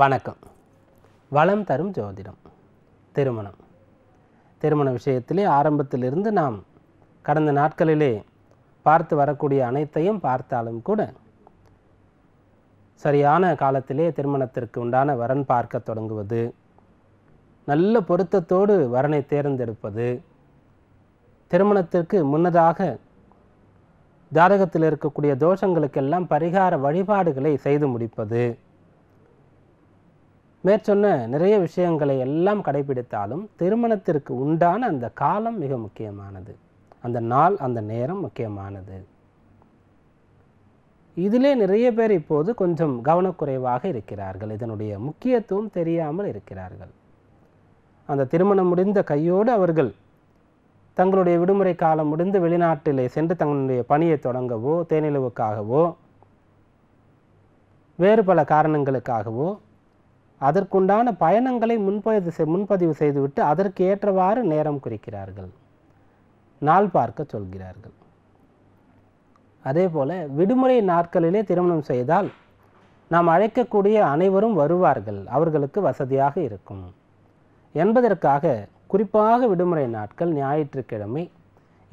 வணக்கம் வளம் தரும் ஜோதிடம் திருமணம் திருமண விஷயத்திலே ஆரம்பத்திலிருந்து நாம் கடந்த நாட்களிலே பார்த்து வரக்கூடிய அனைத்தையும் பார்த்தாலும் கூட சரியான காலத்திலே திருமணத்திற்கு உண்டான வரன் பார்க்க தொடங்குவது நல்ல பொருத்தத்தோடு வரனை தேர்ந்தெடுப்பது திருமணத்திற்கு முன்னதாக ஜாதகத்தில் இருக்கக்கூடிய தோஷங்களுக்கெல்லாம் பரிகார வழிபாடுகளை செய்து முடிப்பது மேற்சொன்ன நிறைய விஷயங்களை எல்லாம் கடைபிடித்தாலும் திருமணத்திற்கு உண்டான அந்த காலம் மிக முக்கியமானது அந்த நாள் அந்த நேரம் முக்கியமானது இதிலே நிறைய பேர் இப்போது கொஞ்சம் கவனக்குறைவாக இருக்கிறார்கள் இதனுடைய முக்கியத்துவம் தெரியாமல் இருக்கிறார்கள் அந்த திருமணம் முடிந்த கையோடு அவர்கள் தங்களுடைய விடுமுறை காலம் முடிந்து வெளிநாட்டிலே சென்று தங்களுடைய பணியை தொடங்கவோ தேனிலவுக்காகவோ வேறு பல காரணங்களுக்காகவோ அதற்குண்டான பயணங்களை முன்பதிவு செய் முன்பதிவு செய்துவிட்டு அதற்கு ஏற்றவாறு நேரம் குறிக்கிறார்கள் நாள் பார்க்க சொல்கிறார்கள் அதே போல விடுமுறை நாட்களிலே திருமணம் செய்தால் நாம் அழைக்கக்கூடிய அனைவரும் வருவார்கள் அவர்களுக்கு வசதியாக இருக்கும் என்பதற்காக குறிப்பாக விடுமுறை நாட்கள் ஞாயிற்றுக்கிழமை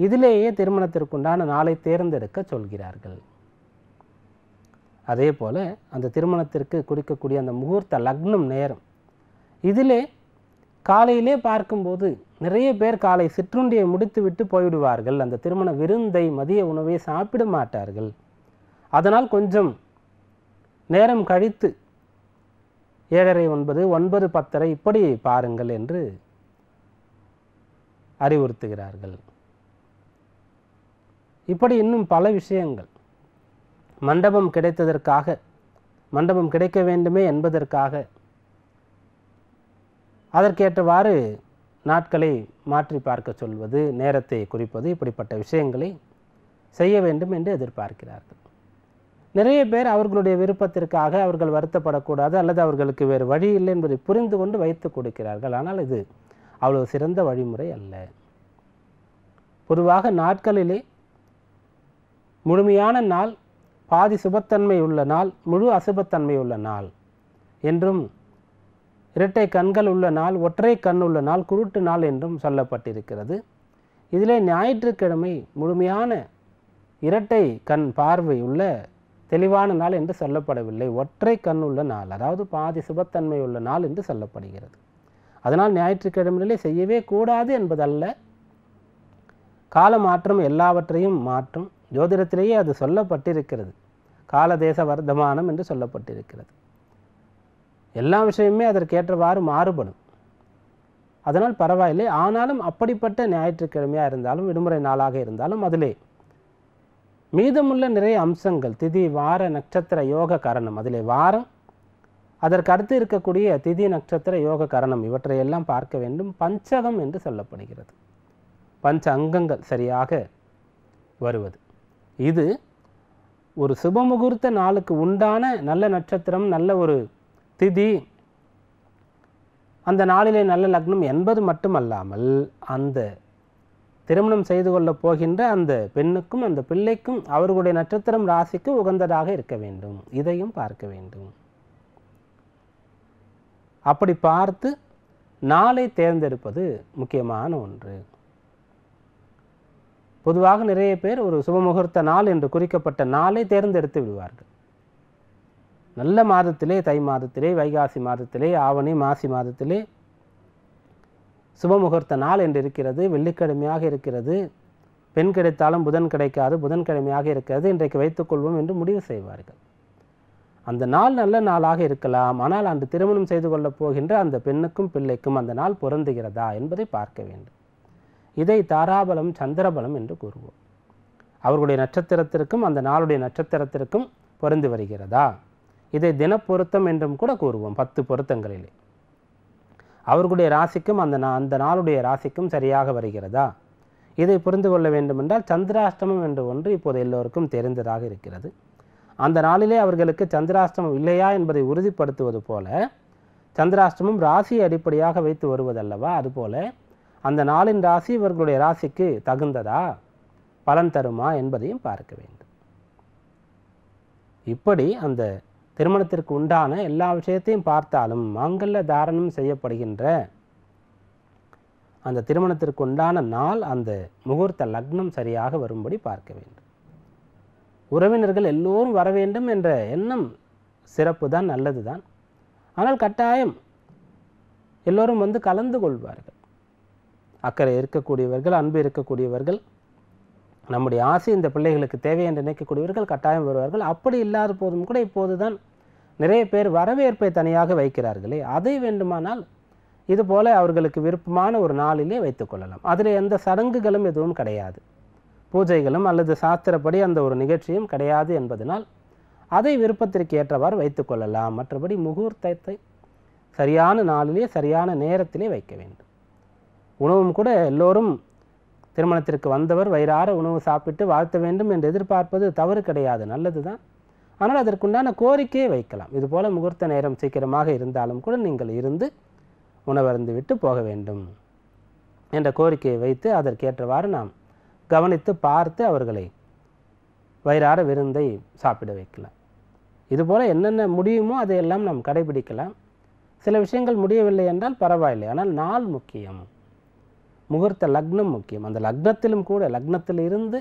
இதிலேயே திருமணத்திற்குண்டான நாளை தேர்ந்தெடுக்க சொல்கிறார்கள் அதே போல் அந்த திருமணத்திற்கு குறிக்கக்கூடிய அந்த முகூர்த்த லக்னம் நேரம் இதிலே காலையிலே பார்க்கும்போது நிறைய பேர் காலை சிற்றுண்டியை முடித்துவிட்டு போய்விடுவார்கள் அந்த திருமண விருந்தை மதிய உணவை சாப்பிட மாட்டார்கள் அதனால் கொஞ்சம் நேரம் கழித்து ஏழரை ஒன்பது ஒன்பது பத்தரை இப்படி பாருங்கள் என்று அறிவுறுத்துகிறார்கள் இப்படி இன்னும் பல விஷயங்கள் மண்டபம் கிடைத்ததற்காக மண்டபம் கிடைக்க வேண்டுமே என்பதற்காக அதற்கேற்றவாறு நாட்களை மாற்றி பார்க்க சொல்வது நேரத்தை குறிப்பது இப்படிப்பட்ட விஷயங்களை செய்ய வேண்டும் என்று எதிர்பார்க்கிறார்கள் நிறைய பேர் அவர்களுடைய விருப்பத்திற்காக அவர்கள் வருத்தப்படக்கூடாது அல்லது அவர்களுக்கு வேறு வழி இல்லை என்பதை புரிந்து கொண்டு வைத்து கொடுக்கிறார்கள் ஆனால் இது அவ்வளவு சிறந்த வழிமுறை அல்ல பொதுவாக நாட்களிலே முழுமையான நாள் பாதி சுபத்தன்மை உள்ள நாள் முழு அசுபத்தன்மை உள்ள நாள் என்றும் இரட்டை கண்கள் உள்ள நாள் ஒற்றை கண் உள்ள நாள் குருட்டு நாள் என்றும் சொல்லப்பட்டிருக்கிறது இதிலே ஞாயிற்றுக்கிழமை முழுமையான இரட்டை கண் பார்வை உள்ள தெளிவான நாள் என்று சொல்லப்படவில்லை ஒற்றை கண் உள்ள நாள் அதாவது பாதி சுபத்தன்மை உள்ள நாள் என்று சொல்லப்படுகிறது அதனால் ஞாயிற்றுக்கிழமையிலே செய்யவே கூடாது என்பதல்ல கால மாற்றம் எல்லாவற்றையும் மாற்றும் ஜோதிடத்திலேயே அது சொல்லப்பட்டிருக்கிறது காலதேச வர்த்தமானம் என்று சொல்லப்பட்டிருக்கிறது எல்லா விஷயமுமே அதற்கேற்றவாறு மாறுபடும் அதனால் பரவாயில்லை ஆனாலும் அப்படிப்பட்ட ஞாயிற்றுக்கிழமையாக இருந்தாலும் விடுமுறை நாளாக இருந்தாலும் அதிலே மீதமுள்ள நிறைய அம்சங்கள் திதி வார நட்சத்திர யோக கரணம் அதிலே வாரம் அதற்கு அடுத்து இருக்கக்கூடிய திதி நட்சத்திர யோக கரணம் இவற்றையெல்லாம் பார்க்க வேண்டும் பஞ்சகம் என்று சொல்லப்படுகிறது பஞ்ச அங்கங்கள் சரியாக வருவது இது ஒரு சுபமுகூர்த்த நாளுக்கு உண்டான நல்ல நட்சத்திரம் நல்ல ஒரு திதி அந்த நாளிலே நல்ல லக்னம் என்பது மட்டுமல்லாமல் அந்த திருமணம் செய்து கொள்ளப் போகின்ற அந்த பெண்ணுக்கும் அந்த பிள்ளைக்கும் அவர்களுடைய நட்சத்திரம் ராசிக்கு உகந்ததாக இருக்க வேண்டும் இதையும் பார்க்க வேண்டும் அப்படி பார்த்து நாளை தேர்ந்தெடுப்பது முக்கியமான ஒன்று பொதுவாக நிறைய பேர் ஒரு சுபமுகூர்த்த நாள் என்று குறிக்கப்பட்ட நாளை தேர்ந்தெடுத்து விடுவார்கள் நல்ல மாதத்திலே தை மாதத்திலே வைகாசி மாதத்திலே ஆவணி மாசி மாதத்திலே சுபமுகூர்த்த நாள் என்று இருக்கிறது வெள்ளிக்கிழமையாக இருக்கிறது பெண் கிடைத்தாலும் புதன் கிடைக்காது புதன்கிழமையாக இருக்கிறது இன்றைக்கு வைத்துக்கொள்வோம் என்று முடிவு செய்வார்கள் அந்த நாள் நல்ல நாளாக இருக்கலாம் ஆனால் அன்று திருமணம் செய்து கொள்ளப் போகின்ற அந்த பெண்ணுக்கும் பிள்ளைக்கும் அந்த நாள் பொருந்துகிறதா என்பதை பார்க்க வேண்டும் இதை தாராபலம் சந்திரபலம் என்று கூறுவோம் அவர்களுடைய நட்சத்திரத்திற்கும் அந்த நாளுடைய நட்சத்திரத்திற்கும் பொருந்து வருகிறதா இதை தினப்பொருத்தம் என்றும் கூட கூறுவோம் பத்து பொருத்தங்களிலே அவர்களுடைய ராசிக்கும் அந்த அந்த நாளுடைய ராசிக்கும் சரியாக வருகிறதா இதை புரிந்து கொள்ள வேண்டுமென்றால் சந்திராஷ்டமம் என்று ஒன்று இப்போது எல்லோருக்கும் தெரிந்ததாக இருக்கிறது அந்த நாளிலே அவர்களுக்கு சந்திராஷ்டமம் இல்லையா என்பதை உறுதிப்படுத்துவது போல சந்திராஷ்டமம் ராசியை அடிப்படையாக வைத்து வருவதல்லவா அதுபோல அந்த நாளின் ராசி இவர்களுடைய ராசிக்கு தகுந்ததா பலன் தருமா என்பதையும் பார்க்க வேண்டும் இப்படி அந்த திருமணத்திற்கு உண்டான எல்லா விஷயத்தையும் பார்த்தாலும் மாங்கல்ய தாரணம் செய்யப்படுகின்ற அந்த திருமணத்திற்கு உண்டான நாள் அந்த முகூர்த்த லக்னம் சரியாக வரும்படி பார்க்க வேண்டும் உறவினர்கள் எல்லோரும் வர வேண்டும் என்ற எண்ணம் சிறப்பு தான் நல்லது தான் ஆனால் கட்டாயம் எல்லோரும் வந்து கலந்து கொள்வார்கள் அக்கறை இருக்கக்கூடியவர்கள் அன்பு இருக்கக்கூடியவர்கள் நம்முடைய ஆசை இந்த பிள்ளைகளுக்கு தேவை என்று நினைக்கக்கூடியவர்கள் கட்டாயம் வருவார்கள் அப்படி இல்லாத போதும் கூட இப்போது தான் நிறைய பேர் வரவேற்பை தனியாக வைக்கிறார்களே அதை வேண்டுமானால் இது போல அவர்களுக்கு விருப்பமான ஒரு நாளிலே வைத்துக்கொள்ளலாம் அதில் எந்த சடங்குகளும் எதுவும் கிடையாது பூஜைகளும் அல்லது சாஸ்திரப்படி அந்த ஒரு நிகழ்ச்சியும் கிடையாது என்பதனால் அதை விருப்பத்திற்கு ஏற்றவாறு வைத்துக்கொள்ளலாம் மற்றபடி முகூர்த்தத்தை சரியான நாளிலே சரியான நேரத்திலே வைக்க வேண்டும் உணவும் கூட எல்லோரும் திருமணத்திற்கு வந்தவர் வயிறார உணவு சாப்பிட்டு வாழ்த்த வேண்டும் என்று எதிர்பார்ப்பது தவறு கிடையாது நல்லது தான் ஆனால் அதற்குண்டான கோரிக்கையை வைக்கலாம் இதுபோல் முகூர்த்த நேரம் சீக்கிரமாக இருந்தாலும் கூட நீங்கள் இருந்து உணவருந்து விட்டு போக வேண்டும் என்ற கோரிக்கையை வைத்து அதற்கேற்றவாறு நாம் கவனித்து பார்த்து அவர்களை வயிறார விருந்தை சாப்பிட வைக்கலாம் இதுபோல் என்னென்ன முடியுமோ அதையெல்லாம் நாம் கடைபிடிக்கலாம் சில விஷயங்கள் முடியவில்லை என்றால் பரவாயில்லை ஆனால் நாள் முக்கியம் முகூர்த்த லக்னம் முக்கியம் அந்த லக்னத்திலும் கூட லக்னத்தில் இருந்து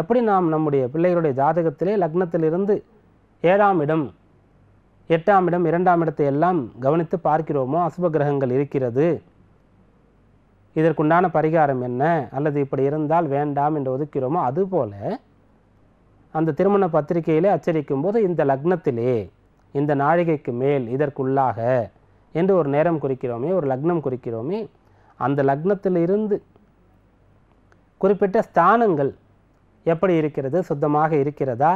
எப்படி நாம் நம்முடைய பிள்ளைகளுடைய ஜாதகத்திலே லக்னத்திலிருந்து ஏழாம் இடம் எட்டாம் இடம் இரண்டாம் இடத்தை எல்லாம் கவனித்து பார்க்கிறோமோ அசுப கிரகங்கள் இருக்கிறது இதற்குண்டான பரிகாரம் என்ன அல்லது இப்படி இருந்தால் வேண்டாம் என்று ஒதுக்கிறோமோ அதுபோல அந்த திருமண பத்திரிகையிலே அச்சரிக்கும் போது இந்த லக்னத்திலே இந்த நாழிகைக்கு மேல் இதற்குள்ளாக என்று ஒரு நேரம் குறிக்கிறோமே ஒரு லக்னம் குறிக்கிறோமே அந்த லக்னத்தில் இருந்து குறிப்பிட்ட ஸ்தானங்கள் எப்படி இருக்கிறது சுத்தமாக இருக்கிறதா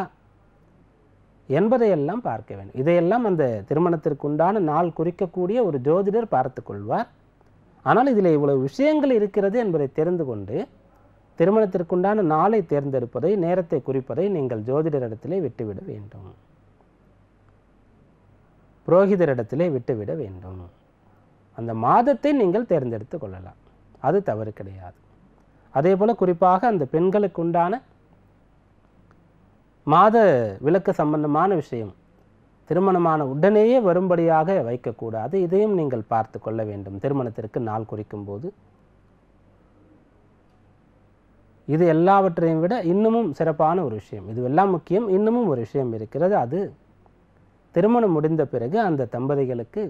என்பதையெல்லாம் பார்க்க வேண்டும் இதையெல்லாம் அந்த திருமணத்திற்கு உண்டான நாள் குறிக்கக்கூடிய ஒரு ஜோதிடர் பார்த்து கொள்வார் ஆனால் இதில் இவ்வளவு விஷயங்கள் இருக்கிறது என்பதை தெரிந்து கொண்டு திருமணத்திற்குண்டான நாளை தேர்ந்தெடுப்பதை நேரத்தை குறிப்பதை நீங்கள் ஜோதிடரிடத்திலே விட்டுவிட வேண்டும் புரோகிதரிடத்திலே விட்டுவிட வேண்டும் அந்த மாதத்தை நீங்கள் தேர்ந்தெடுத்து கொள்ளலாம் அது தவறு கிடையாது அதே போல் குறிப்பாக அந்த பெண்களுக்கு உண்டான மாத விளக்கு சம்பந்தமான விஷயம் திருமணமான உடனேயே வரும்படியாக வைக்கக்கூடாது இதையும் நீங்கள் பார்த்து கொள்ள வேண்டும் திருமணத்திற்கு நாள் குறிக்கும் போது இது எல்லாவற்றையும் விட இன்னமும் சிறப்பான ஒரு விஷயம் இது எல்லாம் முக்கியம் இன்னமும் ஒரு விஷயம் இருக்கிறது அது திருமணம் முடிந்த பிறகு அந்த தம்பதிகளுக்கு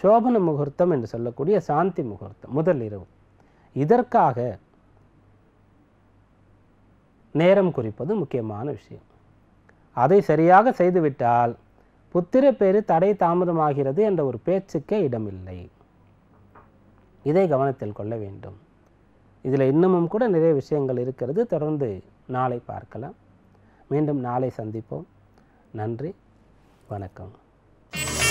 சோபன முகூர்த்தம் என்று சொல்லக்கூடிய சாந்தி முகூர்த்தம் முதல் இரவு இதற்காக நேரம் குறிப்பது முக்கியமான விஷயம் அதை சரியாக செய்துவிட்டால் புத்திர பேரு தடை தாமதமாகிறது என்ற ஒரு பேச்சுக்கே இடமில்லை இதை கவனத்தில் கொள்ள வேண்டும் இதில் இன்னமும் கூட நிறைய விஷயங்கள் இருக்கிறது தொடர்ந்து நாளை பார்க்கலாம் மீண்டும் நாளை சந்திப்போம் நன்றி வணக்கம்